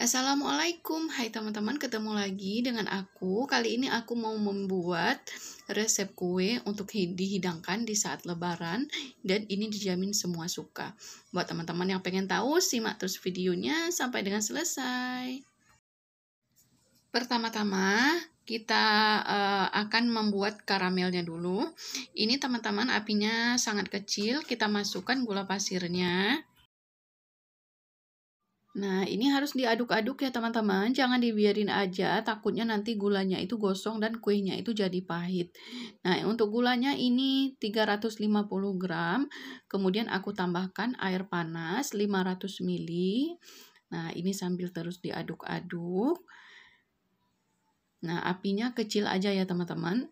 Assalamualaikum, hai teman-teman, ketemu lagi dengan aku. Kali ini aku mau membuat resep kue untuk dihidangkan di saat lebaran dan ini dijamin semua suka. Buat teman-teman yang pengen tahu, simak terus videonya sampai dengan selesai. Pertama-tama, kita uh, akan membuat karamelnya dulu. Ini teman-teman apinya sangat kecil, kita masukkan gula pasirnya Nah, ini harus diaduk-aduk ya teman-teman. Jangan dibiarin aja, takutnya nanti gulanya itu gosong dan kuenya itu jadi pahit. Nah, untuk gulanya ini 350 gram. Kemudian aku tambahkan air panas 500 ml. Nah, ini sambil terus diaduk-aduk. Nah, apinya kecil aja ya teman-teman.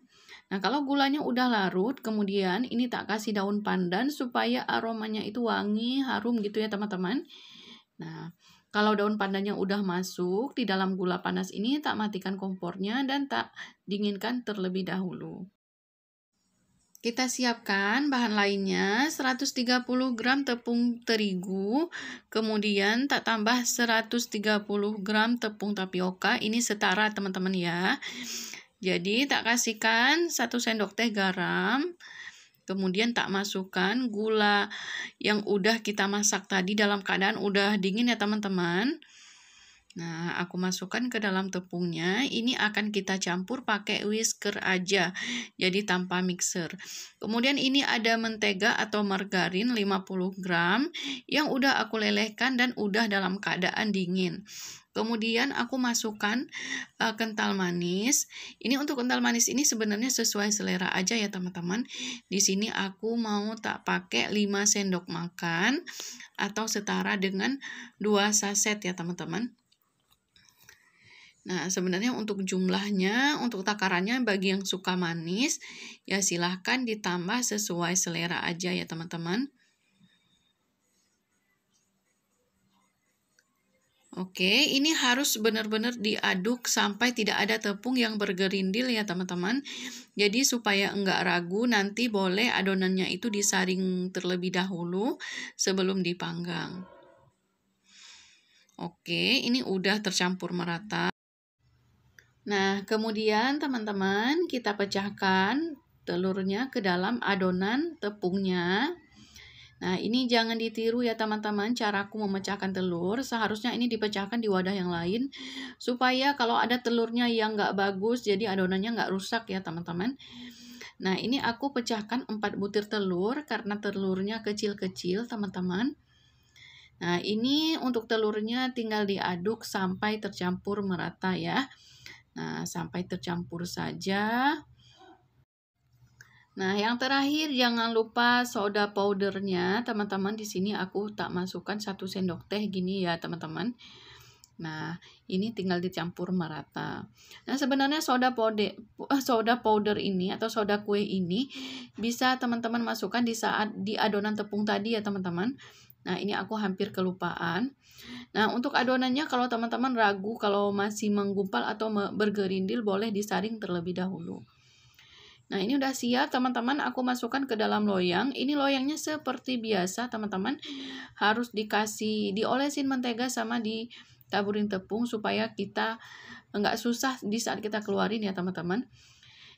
Nah, kalau gulanya udah larut, kemudian ini tak kasih daun pandan supaya aromanya itu wangi, harum gitu ya teman-teman. Nah, kalau daun pandannya udah masuk di dalam gula panas ini, tak matikan kompornya dan tak dinginkan terlebih dahulu. Kita siapkan bahan lainnya 130 gram tepung terigu, kemudian tak tambah 130 gram tepung tapioka, ini setara teman-teman ya. Jadi tak kasihkan 1 sendok teh garam, Kemudian tak masukkan gula yang udah kita masak tadi dalam keadaan udah dingin ya teman-teman. Nah, aku masukkan ke dalam tepungnya. Ini akan kita campur pakai whisker aja, jadi tanpa mixer. Kemudian ini ada mentega atau margarin 50 gram yang udah aku lelehkan dan udah dalam keadaan dingin. Kemudian aku masukkan uh, kental manis. Ini untuk kental manis ini sebenarnya sesuai selera aja ya teman-teman. Di sini aku mau tak pakai 5 sendok makan atau setara dengan 2 saset ya teman-teman. Nah, sebenarnya untuk jumlahnya, untuk takarannya bagi yang suka manis, ya silahkan ditambah sesuai selera aja ya teman-teman. Oke, ini harus benar-benar diaduk sampai tidak ada tepung yang bergerindil ya teman-teman. Jadi supaya enggak ragu, nanti boleh adonannya itu disaring terlebih dahulu sebelum dipanggang. Oke, ini udah tercampur merata. Nah, kemudian teman-teman kita pecahkan telurnya ke dalam adonan tepungnya. Nah, ini jangan ditiru ya teman-teman caraku memecahkan telur. Seharusnya ini dipecahkan di wadah yang lain supaya kalau ada telurnya yang nggak bagus jadi adonannya nggak rusak ya teman-teman. Nah, ini aku pecahkan 4 butir telur karena telurnya kecil-kecil teman-teman. Nah, ini untuk telurnya tinggal diaduk sampai tercampur merata ya. Nah, sampai tercampur saja. Nah, yang terakhir jangan lupa soda powdernya. Teman-teman di sini aku tak masukkan satu sendok teh gini ya, teman-teman. Nah, ini tinggal dicampur merata. Nah, sebenarnya soda powder eh, soda powder ini atau soda kue ini bisa teman-teman masukkan di saat di adonan tepung tadi ya, teman-teman. Nah, ini aku hampir kelupaan. Nah, untuk adonannya kalau teman-teman ragu kalau masih menggumpal atau bergerindil boleh disaring terlebih dahulu. Nah, ini udah siap teman-teman, aku masukkan ke dalam loyang. Ini loyangnya seperti biasa teman-teman, harus dikasih diolesin mentega sama ditaburin tepung supaya kita nggak susah di saat kita keluarin ya teman-teman.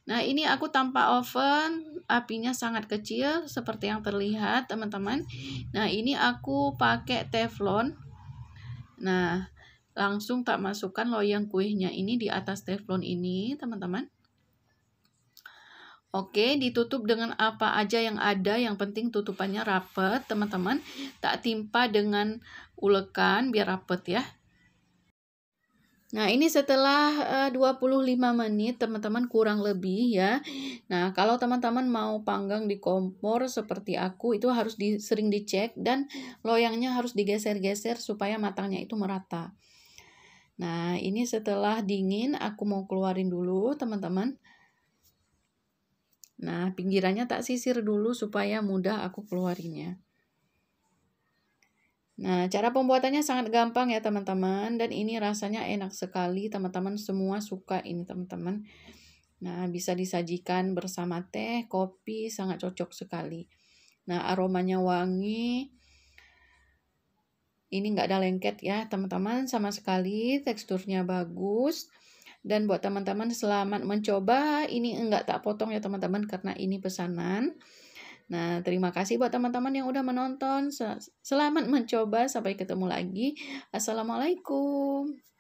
Nah, ini aku tanpa oven, apinya sangat kecil seperti yang terlihat, teman-teman. Nah, ini aku pakai teflon. Nah, langsung tak masukkan loyang kuenya ini di atas teflon ini, teman-teman. Oke, ditutup dengan apa aja yang ada, yang penting tutupannya rapet, teman-teman. Tak timpa dengan ulekan biar rapet ya. Nah, ini setelah eh, uh, 25 menit teman-teman kurang lebih ya. Nah, kalau teman-teman mau panggang di kompor seperti aku itu harus di, sering dicek dan loyangnya harus digeser-geser supaya matangnya itu merata. Nah, ini setelah dingin aku mau keluarin dulu teman-teman. Nah, pinggirannya tak sisir dulu supaya mudah aku keluarinnya. Nah, cara pembuatannya sangat gampang ya teman-teman. Dan ini rasanya enak sekali. Teman-teman semua suka ini teman-teman. Nah, bisa disajikan bersama teh, kopi, sangat cocok sekali. Nah, aromanya wangi. Ini nggak ada lengket ya teman-teman. Sama sekali teksturnya bagus. Dan buat teman-teman selamat mencoba. Ini enggak tak potong ya teman-teman karena ini pesanan. Nah, terima kasih buat teman-teman yang udah menonton. Selamat mencoba. Sampai ketemu lagi. Assalamualaikum.